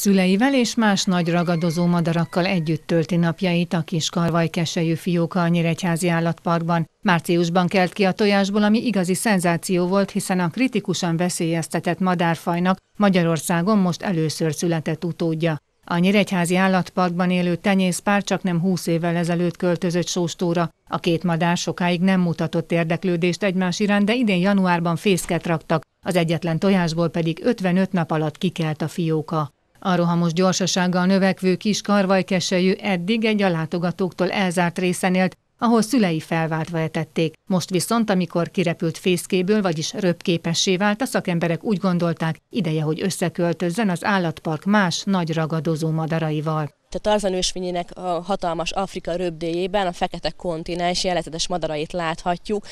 Szüleivel és más nagy ragadozó madarakkal együtt tölti napjait a kis karvaj keselyű fióka a Nyíregyházi Állatparkban. Márciusban kelt ki a tojásból, ami igazi szenzáció volt, hiszen a kritikusan veszélyeztetett madárfajnak Magyarországon most először született utódja. A Nyíregyházi Állatparkban élő tenyészpár csak nem 20 évvel ezelőtt költözött Sóstóra. A két madár sokáig nem mutatott érdeklődést egymás iránt, de idén januárban fészket raktak, az egyetlen tojásból pedig 55 nap alatt kikelt a fióka. A rohamos gyorsasággal növekvő kis karvajkeselyű eddig egy a látogatóktól elzárt részen élt, ahol szülei felváltva etették. Most viszont, amikor kirepült fészkéből, vagyis röpképessé vált, a szakemberek úgy gondolták, ideje, hogy összeköltözzen az állatpark más nagy ragadozó madaraival. A Tarzan ősvényének a hatalmas Afrika röbdéjében a fekete kontinens jelezetes madarait láthatjuk,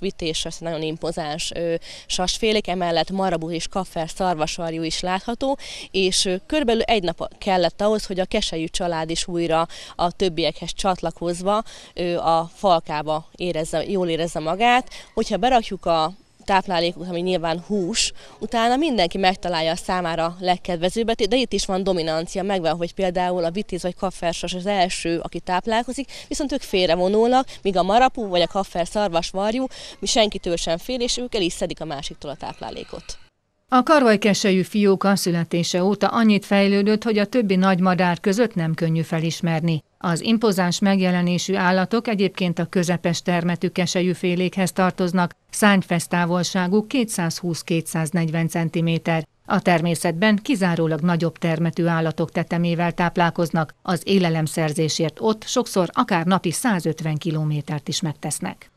vités, az nagyon impozáns ö, sasfélék, emellett marabú és kaffer szarvasarjú is látható, és ö, körülbelül egy nap kellett ahhoz, hogy a keselyű család is újra a többiekhez csatlakozva ö, a falkába érezze, jól érezze magát. Hogyha berakjuk a táplálékunk, ami nyilván hús, utána mindenki megtalálja a számára legkedvezőbbet, de itt is van dominancia, megvan, hogy például a vitéz vagy kaffersas az első, aki táplálkozik, viszont ők félre vonulnak, míg a marapú vagy a kaffer szarvas varjú, mi senkitől sem fél, és ők el is szedik a másiktól a táplálékot. A karvajkeselyű fióka születése óta annyit fejlődött, hogy a többi nagymadár között nem könnyű felismerni. Az impozáns megjelenésű állatok egyébként a közepes termetű félékhez tartoznak, szányfesz távolságú 220-240 cm. A természetben kizárólag nagyobb termetű állatok tetemével táplálkoznak, az élelemszerzésért ott sokszor akár napi 150 kilométert is megtesznek.